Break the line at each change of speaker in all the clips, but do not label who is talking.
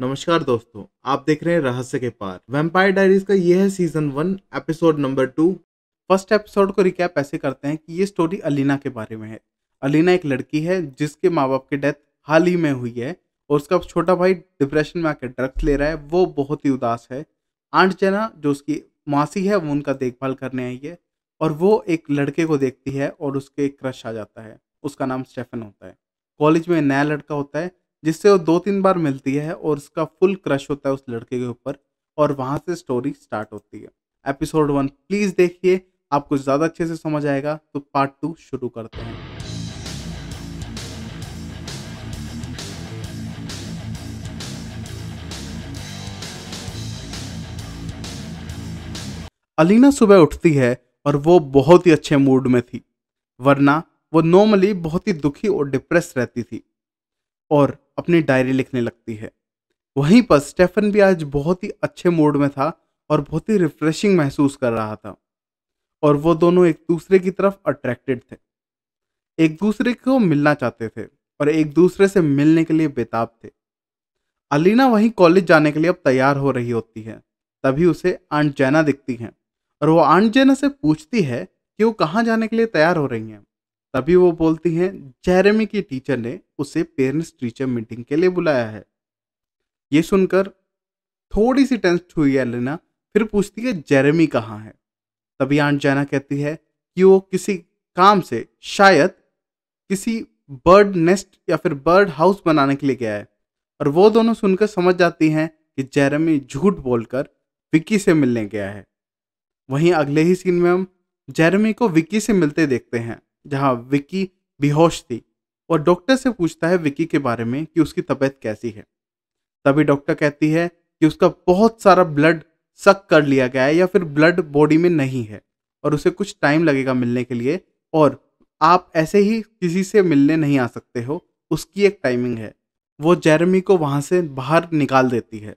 नमस्कार दोस्तों आप देख रहे हैं रहस्य के पार वेम्पायर डायरीज का यह है season one episode number two first episode को रिकैप ऐसे करते हैं कि ये स्टोरी अलीना के बारे में है अलीना एक लड़की है जिसके माँ बाप की डेथ हाल ही में हुई है और उसका छोटा भाई डिप्रेशन में आकर ड्रग्स ले रहा है वो बहुत ही उदास है आंट जना जो उसकी मासी है वो उनका देखभाल करने आई है और वो एक लड़के को देखती है और उसके क्रश आ जाता है उसका नाम स्टेफन होता है कॉलेज में नया लड़का होता है जिससे वो दो तीन बार मिलती है और उसका फुल क्रश होता है उस लड़के के ऊपर और वहाँ से स्टोरी स्टार्ट होती है एपिसोड वन प्लीज़ देखिए आपको ज़्यादा अच्छे से समझ आएगा तो पार्ट टू शुरू करते हैं अलीना सुबह उठती है और वो बहुत ही अच्छे मूड में थी वरना वो नॉर्मली बहुत ही दुखी और डिप्रेस रहती थी और अपनी डायरी लिखने लगती है वहीं पर स्टेफन भी आज बहुत ही अच्छे मूड में था और बहुत ही रिफ्रेशिंग महसूस कर रहा था और वो दोनों एक दूसरे की तरफ अट्रैक्टेड थे एक दूसरे को मिलना चाहते थे और एक दूसरे से मिलने के लिए बेताब थे अलीना वहीं कॉलेज जाने के लिए अब तैयार हो रही होती है तभी उसे आंट जैना दिखती हैं और वो आंट जैना से पूछती है कि वो कहाँ जाने के लिए तैयार हो रही हैं तभी वो बोलती हैं जेरेमी की टीचर ने उसे पेरेंट्स टीचर मीटिंग के लिए बुलाया है ये सुनकर थोड़ी सी टेंस हुई लेना फिर पूछती है जेरेमी कहाँ है तभी आंट जाना कहती है कि वो किसी काम से शायद किसी बर्ड नेस्ट या फिर बर्ड हाउस बनाने के लिए गया है और वो दोनों सुनकर समझ जाती हैं कि जेरेमी झूठ बोलकर विक्की से मिलने गया है वहीं अगले ही सीन में हम जेरेमी को विक्की से मिलते देखते हैं जहां विक्की बेहोश थी और डॉक्टर से पूछता है विक्की के बारे में कि उसकी तबीयत कैसी है तभी डॉक्टर कहती है कि उसका बहुत सारा ब्लड सक कर लिया गया है या फिर ब्लड बॉडी में नहीं है और उसे कुछ टाइम लगेगा मिलने के लिए और आप ऐसे ही किसी से मिलने नहीं आ सकते हो उसकी एक टाइमिंग है वो जेरमी को वहाँ से बाहर निकाल देती है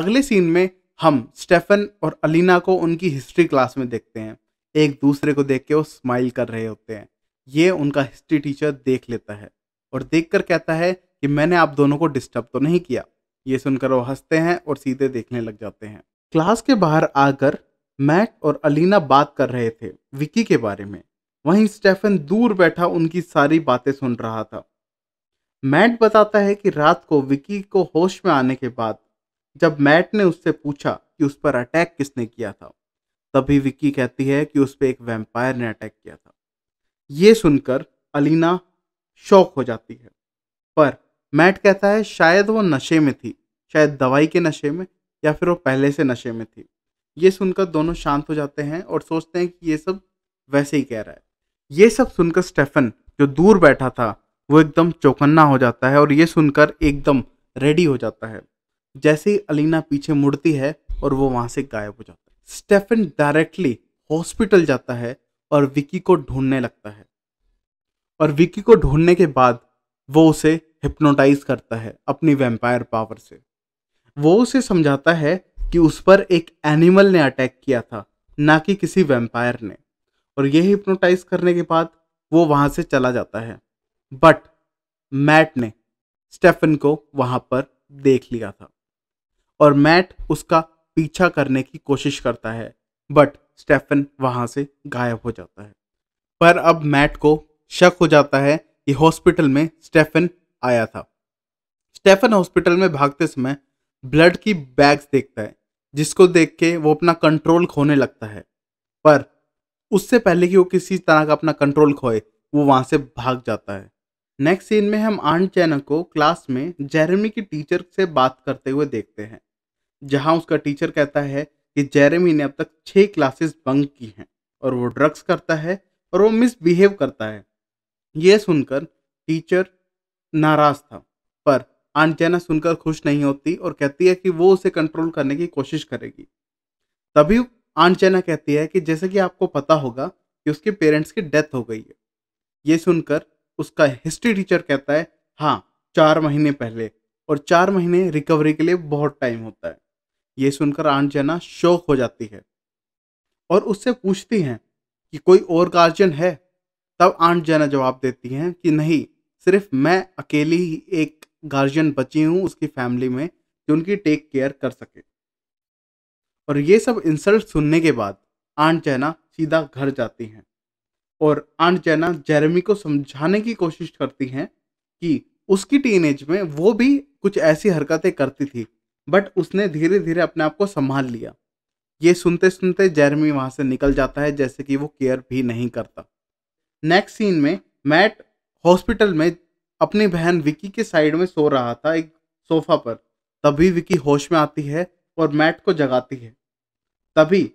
अगले सीन में हम स्टेफन और अलीना को उनकी हिस्ट्री क्लास में देखते हैं एक दूसरे को देख के वो स्माइल कर रहे होते हैं ये उनका हिस्ट्री टीचर देख लेता है और देख कर कहता है कि मैंने आप दोनों को डिस्टर्ब तो नहीं किया ये सुनकर वो हंसते हैं और सीधे देखने लग जाते हैं क्लास के बाहर आकर मैट और अलीना बात कर रहे थे विकी के बारे में वहीं स्टेफन दूर बैठा उनकी सारी बातें सुन रहा था मैट बताता है कि रात को विकी को होश में आने के बाद जब मैट ने उससे पूछा कि उस पर अटैक किसने किया था तभी विक्की कहती है कि उस पर एक वैम्पायर ने अटैक किया था ये सुनकर अलीना शौक हो जाती है पर मैट कहता है शायद वो नशे में थी शायद दवाई के नशे में या फिर वो पहले से नशे में थी ये सुनकर दोनों शांत हो जाते हैं और सोचते हैं कि ये सब वैसे ही कह रहा है ये सब सुनकर स्टेफन जो दूर बैठा था वो एकदम चौकन्ना हो जाता है और ये सुनकर एकदम रेडी हो जाता है जैसे ही अलीना पीछे मुड़ती है और वो वहाँ से गायब हो जाता है स्टेफन डायरेक्टली हॉस्पिटल जाता है और विकी को ढूंढने लगता है और विकी को ढूंढने के बाद वो उसे हिप्नोटाइज करता है अपनी वेम्पायर पावर से वो उसे समझाता है कि उस पर एक एनिमल ने अटैक किया था ना कि किसी वेम्पायर ने और ये हिप्नोटाइज करने के बाद वो वहाँ से चला जाता है बट मैट ने स्टेफन को वहाँ पर देख लिया था और मैट उसका पीछा करने की कोशिश करता है बट स्टेफन वहाँ से गायब हो जाता है पर अब मैट को शक हो जाता है कि हॉस्पिटल में स्टेफन आया था स्टेफन हॉस्पिटल में भागते समय ब्लड की बैग्स देखता है जिसको देख के वो अपना कंट्रोल खोने लगता है पर उससे पहले कि वो किसी तरह का अपना कंट्रोल खोए वो वहाँ से भाग जाता है नेक्स्ट सीन में हम आंट चैनल को क्लास में जेरेमी की टीचर से बात करते हुए देखते हैं जहां उसका टीचर कहता है कि जेरेमी ने अब तक छः क्लासेस बंक की हैं और वो ड्रग्स करता है और वो मिसबिहेव करता है यह सुनकर टीचर नाराज था पर आंट जैना सुनकर खुश नहीं होती और कहती है कि वो उसे कंट्रोल करने की कोशिश करेगी तभी आंट जैना कहती है कि जैसे कि आपको पता होगा कि उसके पेरेंट्स की डेथ हो गई है ये सुनकर उसका हिस्ट्री टीचर कहता है हाँ चार महीने पहले और चार महीने रिकवरी के लिए बहुत टाइम होता है ये सुनकर आंट जना शौक हो जाती है और उससे पूछती हैं कि कोई और गार्जियन है तब आंट जना जवाब देती हैं कि नहीं सिर्फ मैं अकेली ही एक गार्जियन बची हूँ उसकी फैमिली में जो उनकी टेक केयर कर सके और ये सब इंसल्ट सुनने के बाद आंट जैना सीधा घर जाती हैं और आंट जैना जेरेमी को समझाने की कोशिश करती हैं कि उसकी टीनेज में वो भी कुछ ऐसी हरकतें करती थी बट उसने धीरे धीरे अपने आप को संभाल लिया ये सुनते सुनते जर्मी वहाँ से निकल जाता है जैसे कि वो केयर भी नहीं करता नेक्स्ट सीन में मैट हॉस्पिटल में अपनी बहन विकी के साइड में सो रहा था एक सोफा पर तभी विकी होश में आती है और मैट को जगाती है तभी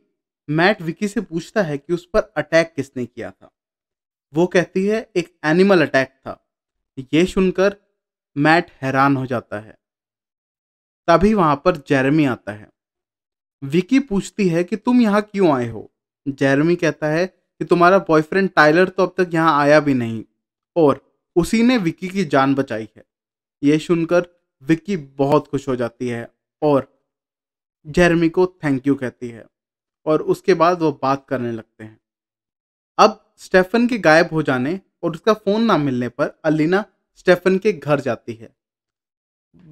मैट विकी से पूछता है कि उस पर अटैक किसने किया था वो कहती है एक एनिमल अटैक था ये सुनकर मैट हैरान हो जाता है तभी वहां पर जेरमी आता है विकी पूछती है कि तुम यहाँ क्यों आए हो जेरमी कहता है कि तुम्हारा बॉयफ्रेंड टाइलर तो अब तक यहाँ आया भी नहीं और उसी ने विकी की जान बचाई है ये सुनकर विक्की बहुत खुश हो जाती है और जेरमी को थैंक यू कहती है और उसके बाद वो बात करने लगते हैं अब स्टेफन के गायब हो जाने और उसका फ़ोन ना मिलने पर अलीना स्टेफन के घर जाती है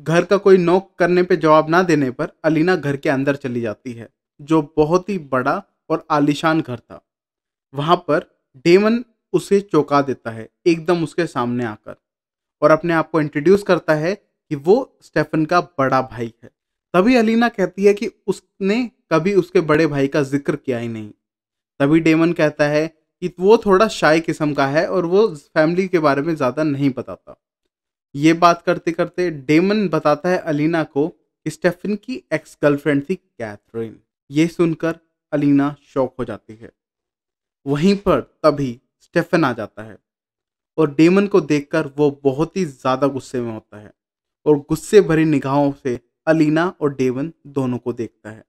घर का कोई नोक करने पे जवाब ना देने पर अलीना घर के अंदर चली जाती है जो बहुत ही बड़ा और आलिशान घर था वहाँ पर डेमन उसे चौंका देता है एकदम उसके सामने आकर और अपने आप को इंट्रोड्यूस करता है कि वो स्टेफन का बड़ा भाई है तभी अलीना कहती है कि उसने कभी उसके बड़े भाई का जिक्र किया ही नहीं तभी डेमन कहता है कि वो थोड़ा शाई किस्म का है और वो फैमिली के बारे में ज़्यादा नहीं बताता ये बात करते करते डेमन बताता है अलीना को कि स्टेफन की एक्स गर्लफ्रेंड थी कैथरीन ये सुनकर अलीना शौक हो जाती है वहीं पर तभी स्टेफन आ जाता है और डेमन को देखकर वो बहुत ही ज़्यादा गुस्से में होता है और गुस्से भरी निगाहों से अलीना और डेवन दोनों को देखता है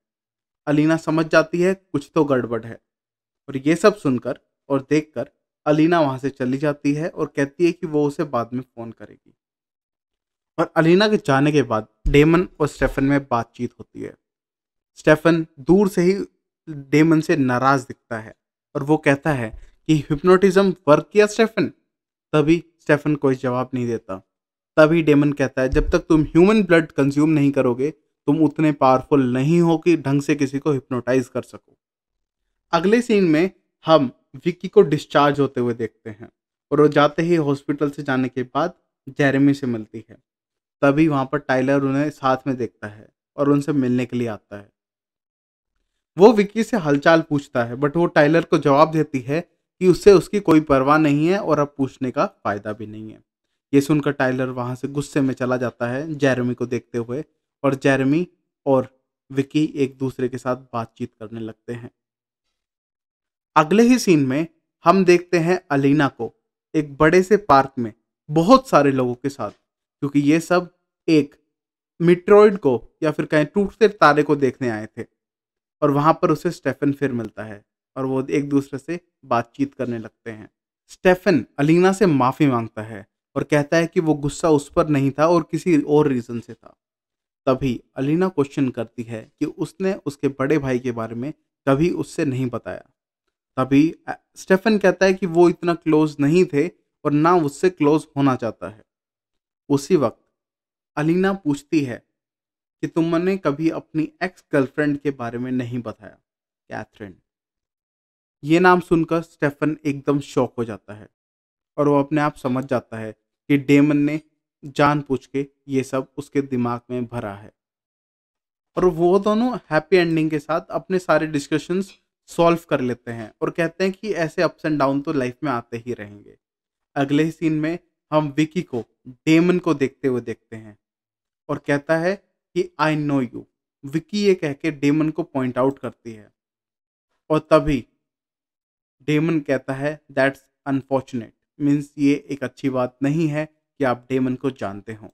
अलीना समझ जाती है कुछ तो गड़बड़ है और ये सब सुनकर और देखकर अलीना वहाँ से चली जाती है और कहती है कि वो उसे बाद में फ़ोन करेगी और अलीना के जाने के बाद डेमन और स्टेफन में बातचीत होती है स्टेफन दूर से ही डेमन से नाराज दिखता है और वो कहता है कि हिप्नोटिज्म वर्क किया स्टेफन तभी स्टेफन कोई जवाब नहीं देता तभी डेमन कहता है जब तक तुम ह्यूमन ब्लड कंज्यूम नहीं करोगे तुम उतने पावरफुल नहीं हो कि ढंग से किसी को हिप्नोटाइज कर सको अगले सीन में हम विक्की को डिस्चार्ज होते हुए देखते हैं और वो जाते ही हॉस्पिटल से जाने के बाद जेरेमी से मिलती है तभी वहाँ पर टाइलर उन्हें साथ में देखता है और उनसे मिलने के लिए आता है वो विक्की से हलचाल पूछता है बट वो टाइलर को जवाब देती है कि उससे उसकी कोई परवाह नहीं है और अब पूछने का फायदा भी नहीं है ये सुनकर टाइलर वहाँ से गुस्से में चला जाता है जैरमी को देखते हुए और जैरमी और विकी एक दूसरे के साथ बातचीत करने लगते हैं अगले ही सीन में हम देखते हैं अलीना को एक बड़े से पार्क में बहुत सारे लोगों के साथ क्योंकि ये सब एक मिट्रोइड को या फिर कहें टूटते तारे को देखने आए थे और वहाँ पर उसे स्टेफन फिर मिलता है और वो एक दूसरे से बातचीत करने लगते हैं स्टेफन अलीना से माफ़ी मांगता है और कहता है कि वो गुस्सा उस पर नहीं था और किसी और रीज़न से था तभी अलीना क्वेश्चन करती है कि उसने उसके बड़े भाई के बारे में कभी उससे नहीं बताया तभी स्टेफन कहता है कि वो इतना क्लोज नहीं थे और ना उससे क्लोज होना चाहता है उसी वक्त अलीना पूछती है कि तुमने कभी अपनी एक्स गर्लफ्रेंड के बारे में नहीं बताया कैथरीन ये नाम सुनकर स्टेफन एकदम शौक हो जाता है और वो अपने आप समझ जाता है कि डेमन ने जान पूछ के ये सब उसके दिमाग में भरा है और वो दोनों हैप्पी एंडिंग के साथ अपने सारे डिस्कशंस सॉल्व कर लेते हैं और कहते हैं कि ऐसे अप्स एंड डाउन तो लाइफ में आते ही रहेंगे अगले सीन में हम विकी को डेमन को देखते हुए देखते हैं और कहता है कि आई नो यू विकी ये कह के डेमन को पॉइंट आउट करती है और तभी डेमन कहता है दैट्स अनफॉर्चुनेट मीन्स ये एक अच्छी बात नहीं है कि आप डेमन को जानते हो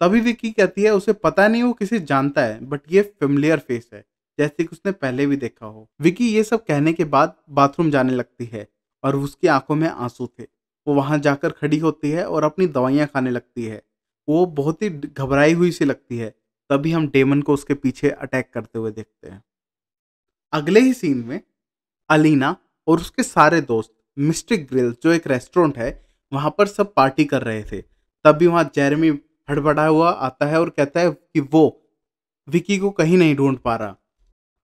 तभी विकी कहती है उसे पता नहीं वो किसी जानता है बट ये फेमिलियर फेस है जैसे कि उसने पहले भी देखा हो विकी ये सब कहने के बाद बाथरूम जाने लगती है और उसकी आंखों में आंसू थे वो वहाँ जाकर खड़ी होती है और अपनी दवाइयाँ खाने लगती है वो बहुत ही घबराई हुई सी लगती है तभी हम डेमन को उसके पीछे अटैक करते हुए देखते हैं अगले ही सीन में अलीना और उसके सारे दोस्त मिस्टिक ग्रिल जो एक रेस्टोरेंट है वहाँ पर सब पार्टी कर रहे थे तभी वहाँ जेरमी हड़बड़ा हुआ आता है और कहता है कि वो विकी को कहीं नहीं ढूंढ पा रहा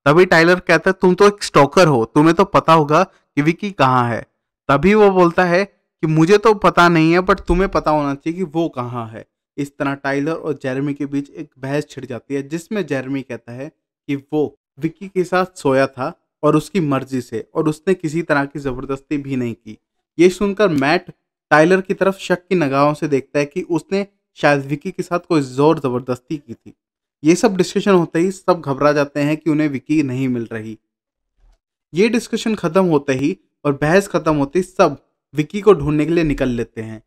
तभी टाइलर कहता है तुम तो एक स्टॉकर हो तुम्हें तो पता होगा कि विकी कहाँ है तभी वो बोलता है कि मुझे तो पता नहीं है बट तुम्हें पता होना चाहिए कि वो कहाँ है इस तरह टाइलर और जेरमी के बीच एक बहस छिड़ जाती है जिसमें जेरमी कहता है कि वो विक्की के साथ सोया था और उसकी मर्जी से और उसने किसी तरह की ज़बरदस्ती भी नहीं की ये सुनकर मैट टाइलर की तरफ शक की नगाहों से देखता है कि उसने शायद विक्की के साथ कोई ज़ोर ज़बरदस्ती की थी ये सब डिस्कशन होते ही सब घबरा जाते हैं कि उन्हें विक्की नहीं मिल रही ये डिस्कशन ख़त्म होते ही और बहस ख़त्म होती सब विक्की को ढूंढने के लिए निकल लेते हैं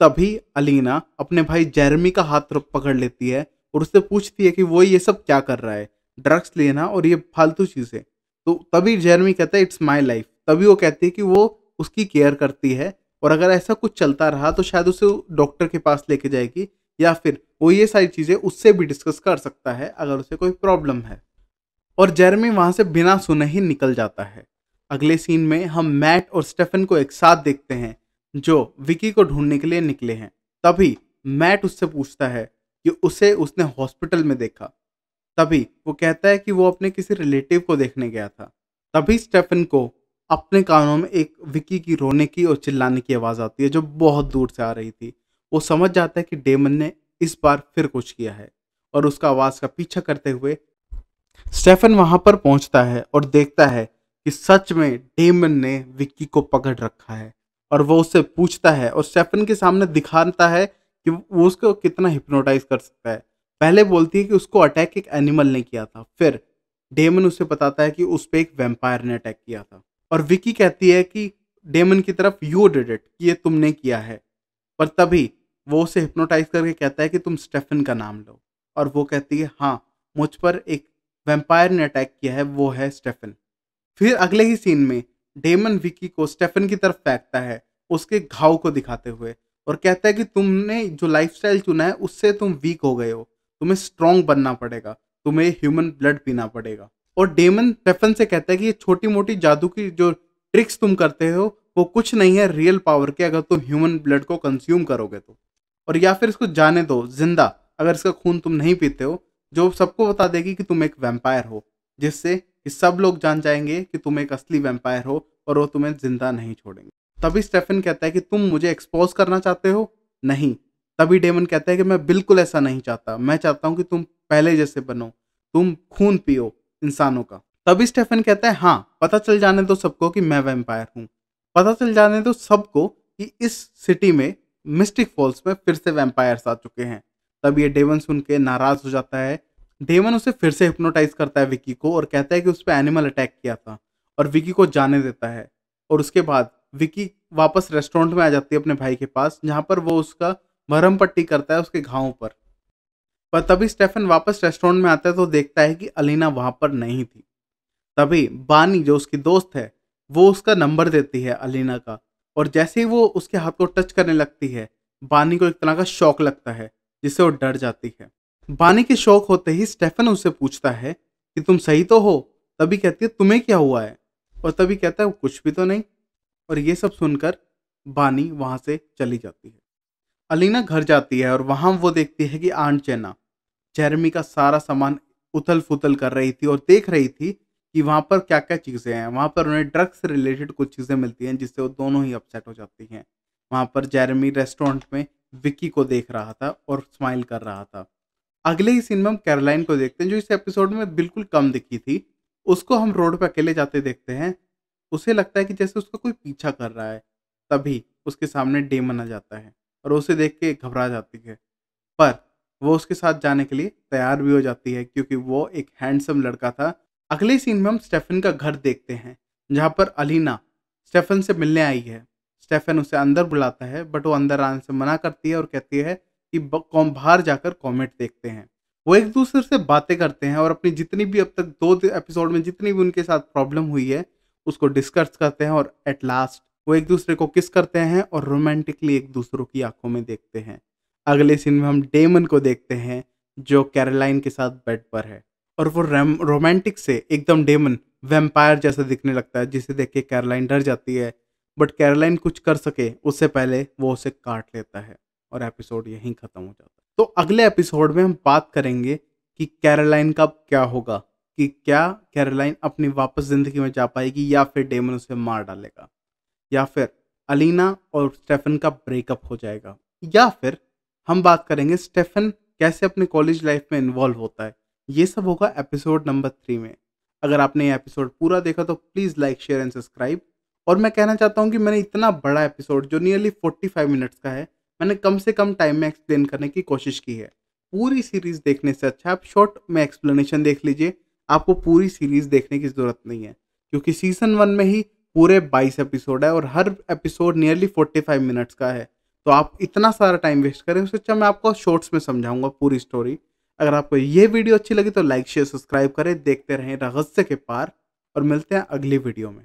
तभी अलीना अपने भाई जैरमी का हाथ पकड़ लेती है और उससे पूछती है कि वो ये सब क्या कर रहा है ड्रग्स लेना और ये फालतू चीज़ें तो तभी जैरमी कहता है इट्स माई लाइफ तभी वो कहती है कि वो उसकी केयर करती है और अगर ऐसा कुछ चलता रहा तो शायद उसे डॉक्टर के पास लेके जाएगी या फिर वो ये सारी चीज़ें उससे भी डिस्कस कर सकता है अगर उसे कोई प्रॉब्लम है और जैरमी वहाँ से बिना सुने ही निकल जाता है अगले सीन में हम मैट और स्टेफन को एक साथ देखते हैं जो विकी को ढूंढने के लिए निकले हैं तभी मैट उससे पूछता है कि उसे उसने हॉस्पिटल में देखा तभी वो कहता है कि वो अपने किसी रिलेटिव को देखने गया था तभी स्टेफन को अपने कानों में एक विकी की रोने की और चिल्लाने की आवाज़ आती है जो बहुत दूर से आ रही थी वो समझ जाता है कि डेमन ने इस बार फिर कुछ किया है और उसका आवाज़ का पीछा करते हुए स्टेफन वहाँ पर पहुंचता है और देखता है कि सच में डेमन ने विक्की को पकड़ रखा है और वो उससे पूछता है और स्टेफन के सामने दिखाता है कि वो उसको कितना हिप्नोटाइज कर सकता है पहले बोलती है कि उसको अटैक एक एनिमल ने किया था फिर डेमन उसे बताता है कि उस पर एक वेम्पायर ने अटैक किया था और विक्की कहती है कि डेमन की तरफ यू डिड इट कि ये तुमने किया है पर तभी वो उसे हिप्नोटाइज करके कहता है कि तुम स्टेफन का नाम लो और वो कहती है हाँ मुझ पर एक वेम्पायर ने अटैक किया है वो है स्टेफन फिर अगले ही सीन में डेमन विकी को स्टेफन की तरफ फेंकता है उसके घाव को दिखाते हुए और कहता है कि तुमने जो लाइफ चुना है उससे तुम वीक हो गए हो तुम्हें स्ट्रांग बनना पड़ेगा तुम्हें ह्यूमन ब्लड पीना पड़ेगा और डेमन स्टेफन से कहता है कि ये छोटी मोटी जादू की जो ट्रिक्स तुम करते हो वो कुछ नहीं है रियल पावर के अगर तुम ह्यूमन ब्लड को कंज्यूम करोगे तो और या फिर इसको जाने दो जिंदा अगर इसका खून तुम नहीं पीते हो जो सबको बता देगी कि तुम एक वैम्पायर हो जिससे कि सब लोग जान जाएंगे कि तुम एक असली वेम्पायर हो और वो तुम्हें जिंदा नहीं छोड़ेंगे तभी स्टेफन कहता है कि तुम मुझे एक्सपोज करना चाहते हो नहीं तभी डेमन कहता है कि मैं बिल्कुल ऐसा नहीं चाहता मैं चाहता हूँ कि तुम पहले जैसे बनो तुम खून पियो इंसानों का तभी स्टेफन कहता है हाँ पता चल जाने दो सबको कि मैं वेम्पायर हूँ पता चल जाने दो सबको कि इस सिटी में मिस्टिक फॉल्स में फिर से वेम्पायर्स आ चुके हैं तब ये डेवन सुन के नाराज हो जाता है डेमन उसे फिर से हिप्नोटाइज करता है विकी को और कहता है कि उस पर एनिमल अटैक किया था और विकी को जाने देता है और उसके बाद विकी वापस रेस्टोरेंट में आ जाती है अपने भाई के पास जहाँ पर वो उसका भरम पट्टी करता है उसके घाव पर पर तभी स्टेफन वापस रेस्टोरेंट में आता है तो देखता है कि अलीना वहाँ पर नहीं थी तभी बानी जो उसकी दोस्त है वो उसका नंबर देती है अलीना का और जैसे ही वो उसके हाथ को टच करने लगती है बानी को एक तरह का शौक लगता है जिससे वो डर जाती है बानी के शौक होते ही स्टेफन उसे पूछता है कि तुम सही तो हो तभी कहती है तुम्हें क्या हुआ है और तभी कहता है कुछ भी तो नहीं और ये सब सुनकर बानी वहाँ से चली जाती है अलीना घर जाती है और वहाँ वो देखती है कि आंट चैना जेरमी का सारा सामान उथल फुथल कर रही थी और देख रही थी कि वहाँ पर क्या क्या चीज़ें हैं वहाँ पर उन्हें ड्रग्स से रिलेटेड कुछ चीज़ें मिलती हैं जिससे वो दोनों ही अपसेट हो जाती हैं वहाँ पर जेरमी रेस्टोरेंट में विक्की को देख रहा था और स्माइल कर रहा था अगले ही सीन में हम कैरोलाइन को देखते हैं जो इस एपिसोड में बिल्कुल कम दिखी थी उसको हम रोड पर अकेले जाते देखते हैं उसे लगता है कि जैसे उसका कोई पीछा कर रहा है तभी उसके सामने डेमन आ जाता है और उसे देख के घबरा जाती है पर वो उसके साथ जाने के लिए तैयार भी हो जाती है क्योंकि वो एक हैंडसम लड़का था अगले सीन में हम स्टेफन का घर देखते हैं जहाँ पर अलीना स्टेफन से मिलने आई है स्टेफन उसे अंदर बुलाता है बट वो अंदर आने से मना करती है और कहती है कि बाहर जाकर कॉमेट देखते हैं वो एक दूसरे से बातें करते हैं और अपनी जितनी भी अब तक दो एपिसोड में जितनी भी उनके साथ प्रॉब्लम हुई है उसको डिस्कस करते हैं और एट लास्ट वो एक दूसरे को किस करते हैं और रोमांटिकली एक दूसरों की आंखों में देखते हैं अगले सीन में हम डेमन को देखते हैं जो कैरलाइन के साथ बेड पर है और वो रोमांटिक से एकदम डेमन वेम्पायर जैसा दिखने लगता है जिसे देख के कैरलाइन डर जाती है बट कैरलाइन कुछ कर सके उससे पहले वो उसे काट लेता है और एपिसोड यहीं ख़त्म हो जाता है तो अगले एपिसोड में हम बात करेंगे कि कैरोलाइन का क्या होगा कि क्या कैरोलाइन अपनी वापस ज़िंदगी में जा पाएगी या फिर डेमन उसे मार डालेगा या फिर अलीना और स्टेफन का ब्रेकअप हो जाएगा या फिर हम बात करेंगे स्टेफन कैसे अपने कॉलेज लाइफ में इन्वॉल्व होता है ये सब होगा एपिसोड नंबर थ्री में अगर आपने ये एपिसोड पूरा देखा तो please like share and subscribe और मैं कहना चाहता हूँ कि मैंने इतना बड़ा एपिसोड जो नियरली फोर्टी फाइव मिनट्स का है मैंने कम से कम टाइम में एक्सप्लेन करने की कोशिश की है पूरी सीरीज देखने से अच्छा आप शॉर्ट में एक्सप्लेनेशन देख लीजिए आपको पूरी सीरीज देखने की ज़रूरत नहीं है क्योंकि सीजन वन में ही पूरे बाईस एपिसोड है और हर episode nearly forty five minutes का है तो आप इतना सारा टाइम वेस्ट करें उससे अच्छा मैं आपको शॉर्ट्स में समझाऊंगा पूरी स्टोरी अगर आपको ये वीडियो अच्छी लगी तो लाइक शेयर सब्सक्राइब करें देखते रहें रहस्य के पार और मिलते हैं अगली वीडियो में